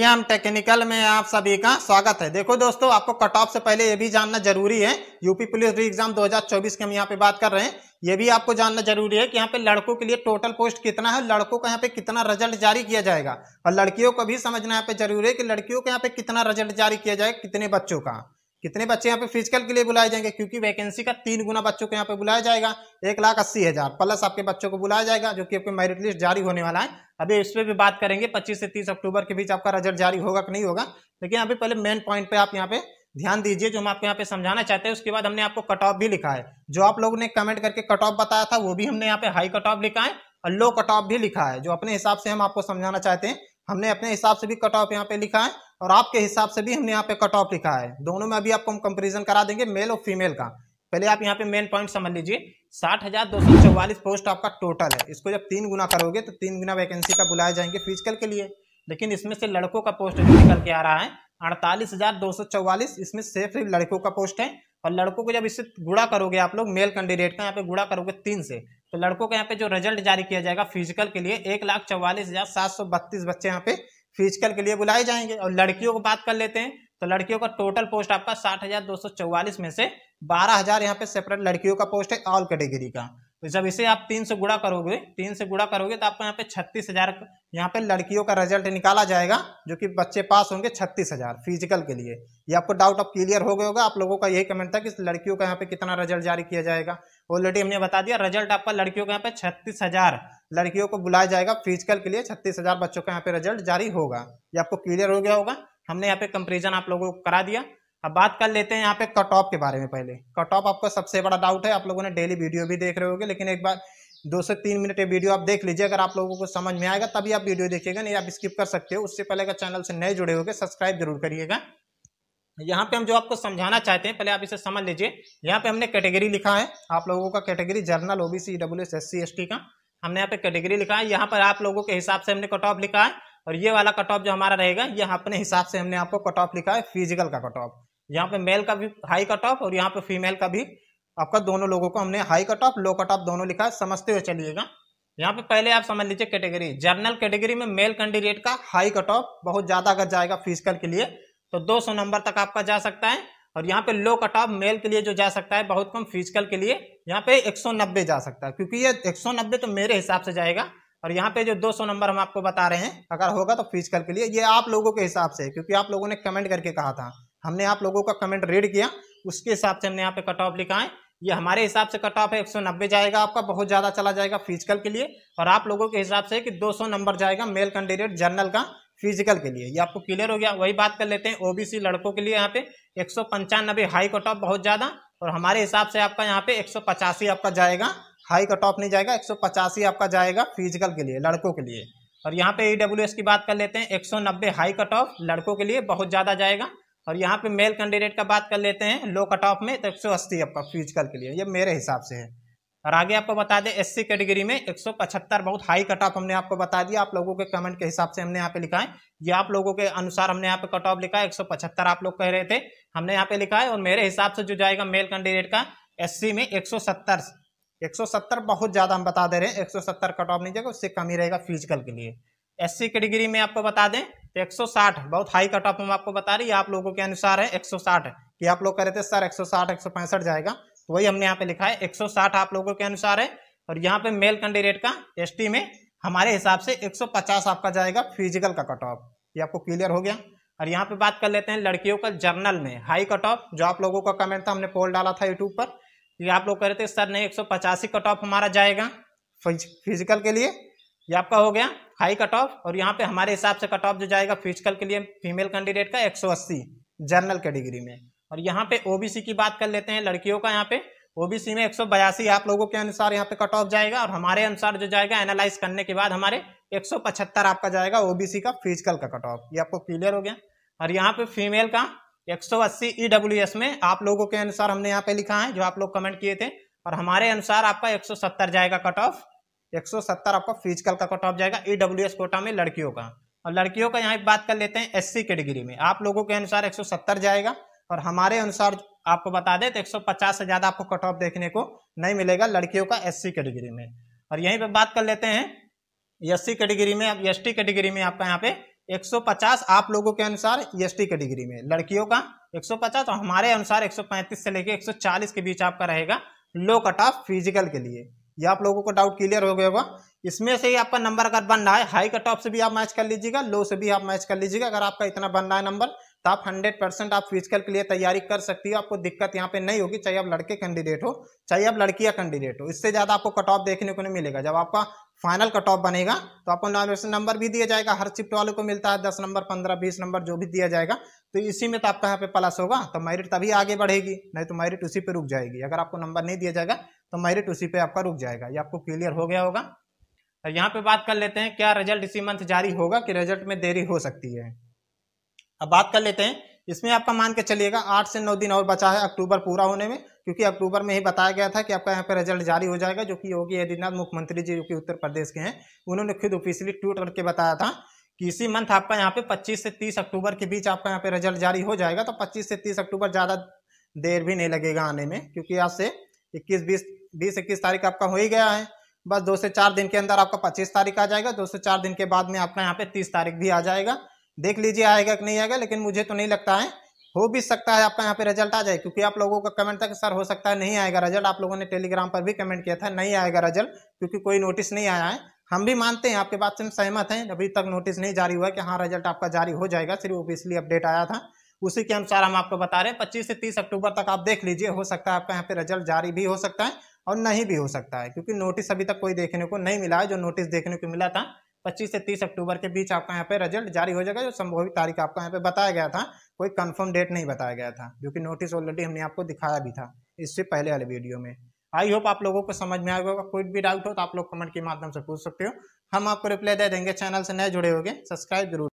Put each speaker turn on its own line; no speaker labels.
M technical में आप सभी का स्वागत है देखो दोस्तों आपको कट ऑफ से पहले यह भी जानना जरूरी है यूपी पुलिस री एग्जाम 2024 की हम यहाँ पे बात कर रहे हैं ये भी आपको जानना जरूरी है कि यहाँ पे लड़कों के लिए टोटल पोस्ट कितना है लड़कों का यहाँ पे कितना रिजल्ट जारी किया जाएगा और लड़कियों को भी समझना यहाँ पे जरूरी है कि लड़कियों का यहाँ पे कितना रिजल्ट जारी किया जाएगा कितने बच्चों का कितने बच्चे यहाँ पे फिजिकल के लिए बुलाए जाएंगे क्योंकि वैकेंसी का तीन गुना बच्चों को यहाँ पे बुलाया जाएगा एक लाख अस्सी हज़ार प्लस आपके बच्चों को बुलाया जाएगा जो कि आपके मेरिट लिस्ट जारी होने वाला है अभी इस पर भी बात करेंगे 25 से 30 अक्टूबर के बीच आपका रिजल्ट जारी होगा कि नहीं होगा लेकिन अभी पहले मेन पॉइंट पे आप यहाँ पे ध्यान दीजिए जो हम आपको यहाँ पे समझाना चाहते हैं उसके बाद हमने आपको कट ऑफ भी लिखा है जो आप लोगों ने कमेंट करके कट ऑफ बताया था वो भी हमने यहाँ पे हाई कट ऑफ लिखा है और लो कट ऑफ भी लिखा है जो अपने हिसाब से हम आपको समझाना चाहते हैं हमने अपने हिसाब से भी कट ऑफ यहाँ पे लिखा है और आपके हिसाब से भी हमने यहाँ पे कट ऑफ लिखा है दोनों में अभी आपको हम कंपेरिजन करा देंगे मेल और फीमेल का पहले आप यहाँ पे मेन पॉइंट समझ लीजिए साठ हजार दो सौ चौवालीस पोस्ट आपका टोटल है इसको जब तीन गुना करोगे तो तीन गुना वैकेंसी का बुलाए जाएंगे फिजिकल के लिए लेकिन इसमें से लड़कों का पोस्ट जो निकल के आ रहा है अड़तालीस हजार दो सौ चौवालीस इसमें सिर्फ लड़कों का पोस्ट है और लड़कों को जब इससे गुड़ा करोगे आप लोग मेल कैंडिडेट का यहाँ पे गुड़ा करोगे तीन से तो लड़कों का यहाँ पे जो रिजल्ट जारी किया जाएगा फिजिकल के लिए एक लाख चौवालीस हजार सात सौ बत्तीस बच्चे यहाँ पे फिजिकल के लिए बुलाए जाएंगे और लड़कियों को बात कर लेते हैं तो लड़कियों का टोटल पोस्ट आपका साठ हजार दो सौ चौवालीस में से बारह हजार यहाँ पे सेपरेट लड़कियों का पोस्ट है ऑल कैटेगरी का तो जब इसे आप तीन से गुड़ा करोगे तीन से गुड़ा करोगे तो आपको यहाँ पे छत्तीस हजार यहाँ पे लड़कियों का रिजल्ट निकाला जाएगा जो कि बच्चे पास होंगे छत्तीस हजार फिजिकल के लिए ये आपको डाउट अब क्लियर हो गया होगा आप लोगों का यही कमेंट था कि लड़कियों का यहाँ पे कितना रिजल्ट जारी किया जाएगा ऑलरेडी हमने बता दिया रिजल्ट आपका लड़कियों का यहाँ पे छत्तीस हजार लड़कियों को बुलाया जाएगा फिजिकल के लिए छत्तीस हजार बच्चों का यहाँ पे रिजल्ट जारी होगा ये आपको क्लियर हो गया होगा हमने यहाँ पे कंपेरिजन आप लोगों को करा दिया अब बात कर लेते हैं यहाँ पे कट ऑफ के बारे में पहले कट ऑफ आपका सबसे बड़ा डाउट है आप लोगों ने डेली वीडियो भी देख रहे होंगे लेकिन एक बार दो से तीन मिनट ये वीडियो आप देख लीजिए अगर आप लोगों को समझ में आएगा तभी आप वीडियो देखिएगा नहीं आप स्किप कर सकते हो उससे पहले अगर चैनल से नए जुड़े होंगे सब्सक्राइब जरूर करिएगा यहाँ पे हम जो आपको समझाना चाहते हैं पहले आप इसे समझ लीजिए यहाँ पे हमने कैटेगरी लिखा है आप लोगों का category general OBC W S S C S T का हमने यहाँ पे कैटेगरी लिखा है यहाँ पर आप लोगों के हिसाब से हमने कट ऑफ लिखा है और ये वाला कट ऑफ जो हमारा रहेगा यह अपने हिसाब से हमने आपको कट ऑफ लिखा है फिजिकल का कट ऑफ यहाँ पे मेल का भी हाई कट ऑफ और यहाँ पे फीमेल का भी आपका दोनों लोगों को हमने high cut off low cut off दोनों लिखा समझते हुए चलिएगा यहाँ पे पहले आप समझ लीजिए कैटेगरी जनरल कैटेगरी में मेल कैंडिडेट का हाई कट ऑफ बहुत ज़्यादा अगर जाएगा फिजिकल के लिए तो 200 नंबर तक आपका जा सकता है और यहाँ पे लो कट ऑफ मेल के लिए जो जा सकता है बहुत कम फिजिकल के लिए यहाँ पे नब्बे जा सकता है क्योंकि ये नब्बे तो मेरे हिसाब से जाएगा और यहाँ पे जो 200 नंबर हम आपको बता रहे हैं अगर होगा तो फिजिकल के लिए ये आप लोगों के हिसाब से क्योंकि आप लोगों ने कमेंट करके कहा था हमने आप लोगों का कमेंट रीड किया उसके हिसाब से हमने यहाँ पे कट ऑफ लिखा है ये हमारे हिसाब से कट ऑफ है नब्बे जाएगा आपका बहुत ज़्यादा चला जाएगा फिजिकल के लिए और आप लोगों के हिसाब से कि 200 नंबर जाएगा मेल कैंडिडेट जनरल का फिजिकल के लिए ये आपको क्लियर हो गया वही बात कर लेते हैं ओबीसी लड़कों के लिए यहाँ पे एक हाई कट ऑफ बहुत ज़्यादा और हमारे हिसाब से आपका यहाँ पे एक आपका जाएगा हाई कट ऑफ नहीं जाएगा एक आपका जाएगा फिजिकल के लिए लड़कों के लिए और यहाँ पे ई की बात कर लेते हैं नब्बे हाई कट ऑफ लड़कों के लिए बहुत ज़्यादा जाएगा और यहाँ पे मेल कैंडिडेट का बात कर लेते हैं लो कट ऑफ में तो एक आपका फिजिकल के लिए ये मेरे हिसाब से है और आगे आपको बता दें एससी कैटेगरी में 175 बहुत हाई कट ऑफ हमने आपको बता दिया आप लोगों के कमेंट के हिसाब से हमने यहाँ पे लिखा है ये आप लोगों के अनुसार हमने यहाँ पे कट ऑफ लिखा है पचहत्तर आप लोग कह रहे थे हमने यहाँ पे लिखा है और मेरे हिसाब से जो जाएगा मेल कैंडिडेट का सी में सौ 170 बहुत ज़्यादा हम बता दे रहे हैं 170 कट ऑफ नहीं जाएगा उससे कम ही रहेगा फिजिकल के लिए एस कैटेगरी में आपको बता दें तो 160 बहुत हाई कट ऑफ हम आपको बता रही है आप लोगों के अनुसार है 160 कि आप लोग कह रहे थे सर 160 165 जाएगा तो वही हमने यहाँ पे लिखा है 160 आप लोगों के अनुसार है और यहाँ पे मेल कैंडिडेट का एस में हमारे हिसाब से 150 आपका जाएगा फिजिकल का कट ऑफ ये आपको क्लियर हो गया और यहाँ पे बात कर लेते हैं लड़कियों का जर्नल में हाई कट ऑफ जो आप लोगों का कमेंट था हमने पोल डाला था यूट्यूब पर ये आप लोग कह रहे थे सर नहीं एक कट ऑफ हमारा जाएगा फिजिकल के लिए ये आपका हो गया हाई कट ऑफ और यहाँ पे हमारे हिसाब से कट ऑफ जो जाएगा फिजिकल के लिए फीमेल कैंडिडेट का 180 जनरल कैटेगरी में और यहाँ पे ओबीसी की बात कर लेते हैं लड़कियों का यहाँ पे ओबीसी में एक आप लोगों के अनुसार यहाँ पे कट ऑफ जाएगा और हमारे अनुसार जो जाएगा एनालाइज करने के बाद हमारे एक आपका जाएगा ओबीसी का फिजिकल का कट ऑफ ये आपको क्लियर हो गया और यहाँ पे फीमेल का 180 सौ e में आप लोगों के अनुसार हमने यहाँ पे लिखा है जो आप लोग कमेंट किए थे और हमारे अनुसार आपका 170 जाएगा कट ऑफ 170 आपका फिजिकल का कोटा हो जाएगा ईडब्ल्यू एस कोटा में लड़कियों का और लड़कियों का यहाँ बात कर लेते हैं एस सी कैटेगरी में आप लोगों के अनुसार 170 जाएगा और हमारे अनुसार आपको बता दें तो 150 से ज़्यादा आपको कट ऑफ देखने को नहीं मिलेगा लड़कियों का एस सी कैटेगरी में और यहीं पर बात कर लेते हैं एस सी कैटेगरी में अब टी कैटेगरी में आपका यहाँ पे 150 आप लोगों के अनुसार एस टी कैटेगरी में लड़कियों का 150 और हमारे अनुसार 135 से लेके 140 के बीच आपका रहेगा लो कट ऑफ फिजिकल के लिए ये आप लोगों को डाउट क्लियर हो गया होगा इसमें से ही आपका नंबर अगर बन रहा है हाई कट ऑफ से भी आप मैच कर लीजिएगा लो से भी आप मैच कर लीजिएगा अगर आपका इतना बन रहा है नंबर तो आप हंड्रेड परसेंट आप फिजिकल के लिए तैयारी कर सकती हो आपको दिक्कत यहाँ पे नहीं होगी चाहे आप लड़के कैंडिडेट हो चाहे आप लड़कियाँ कैंडिडेट हो इससे ज़्यादा आपको कट ऑफ देखने को नहीं मिलेगा जब आपका फाइनल कट ऑफ बनेगा तो आपको नॉमिनेशन नंबर भी दिया जाएगा हर शिफ्ट वालों को मिलता है दस नंबर पंद्रह बीस नंबर जो भी दिया जाएगा तो इसी में तो आपका यहाँ पे प्लस होगा तो मेरिट तभी आगे बढ़ेगी नहीं तो मेरिट उसी पर रुक जाएगी अगर आपको नंबर नहीं दिया जाएगा तो मेरिट उसी पे आपका रुक जाएगा ये आपको क्लियर हो गया होगा तो यहाँ पे बात कर लेते हैं क्या रिजल्ट इसी मंथ जारी होगा कि रिजल्ट में देरी हो सकती है अब बात कर लेते हैं इसमें आपका मान के चलिएगा आठ से नौ दिन और बचा है अक्टूबर पूरा होने में क्योंकि अक्टूबर में ही बताया गया था कि आपका यहाँ पे रिजल्ट जारी हो जाएगा जो कि योगी आदित्यनाथ मुख्यमंत्री जी जो कि उत्तर प्रदेश के हैं उन्होंने खुद ऑफिशियली ट्वीट करके बताया था कि इसी मंथ आपका यहाँ पे 25 से 30 अक्टूबर के बीच आपका यहाँ पे रिजल्ट जारी हो जाएगा तो 25 से 30 अक्टूबर ज़्यादा देर भी नहीं लगेगा आने में क्योंकि आज से इक्कीस बीस बीस इक्कीस तारीख आपका हो ही गया है बस दो से चार दिन के अंदर आपका पच्चीस तारीख आ जाएगा दो से चार दिन के बाद में आपका यहाँ पे तीस तारीख भी आ जाएगा देख लीजिए आएगा कि नहीं आएगा लेकिन मुझे तो नहीं लगता है हो भी सकता है आपका यहाँ पे रिजल्ट आ जाए क्योंकि आप लोगों का कमेंट था कि सर हो सकता है नहीं आएगा रिजल्ट आप लोगों ने टेलीग्राम पर भी कमेंट किया था नहीं आएगा रिजल्ट क्योंकि कोई नोटिस नहीं आया है हम भी मानते हैं आपके बात से हम सहमत हैं अभी तक नोटिस नहीं जारी हुआ है कि हाँ रिजल्ट आपका जारी हो जाएगा सिर्फ ओबियसली अपडेट आया था उसी के अनुसार हम आपको बता रहे हैं पच्चीस से तीस अक्टूबर तक आप देख लीजिए हो सकता है आपका यहाँ पे रिजल्ट जारी भी हो सकता है और नहीं भी हो सकता है क्योंकि नोटिस अभी तक कोई देखने को नहीं मिला है जो नोटिस देखने को मिला था 25 से 30 अक्टूबर के बीच आपका यहाँ पे रिजल्ट जारी हो जाएगा जो संभवित तारीख आपका यहाँ पे बताया गया था कोई कंफर्म डेट नहीं बताया गया था जो कि नोटिस ऑलरेडी हमने आपको दिखाया भी था इससे पहले वाले वीडियो में आई होप आप लोगों को समझ में आया होगा कोई भी डाउट हो तो आप लोग कमेंट के माध्यम से पूछ सकते हो हम आपको रिप्लाई दे देंगे चैनल से नए जुड़े हो सब्सक्राइब जरूर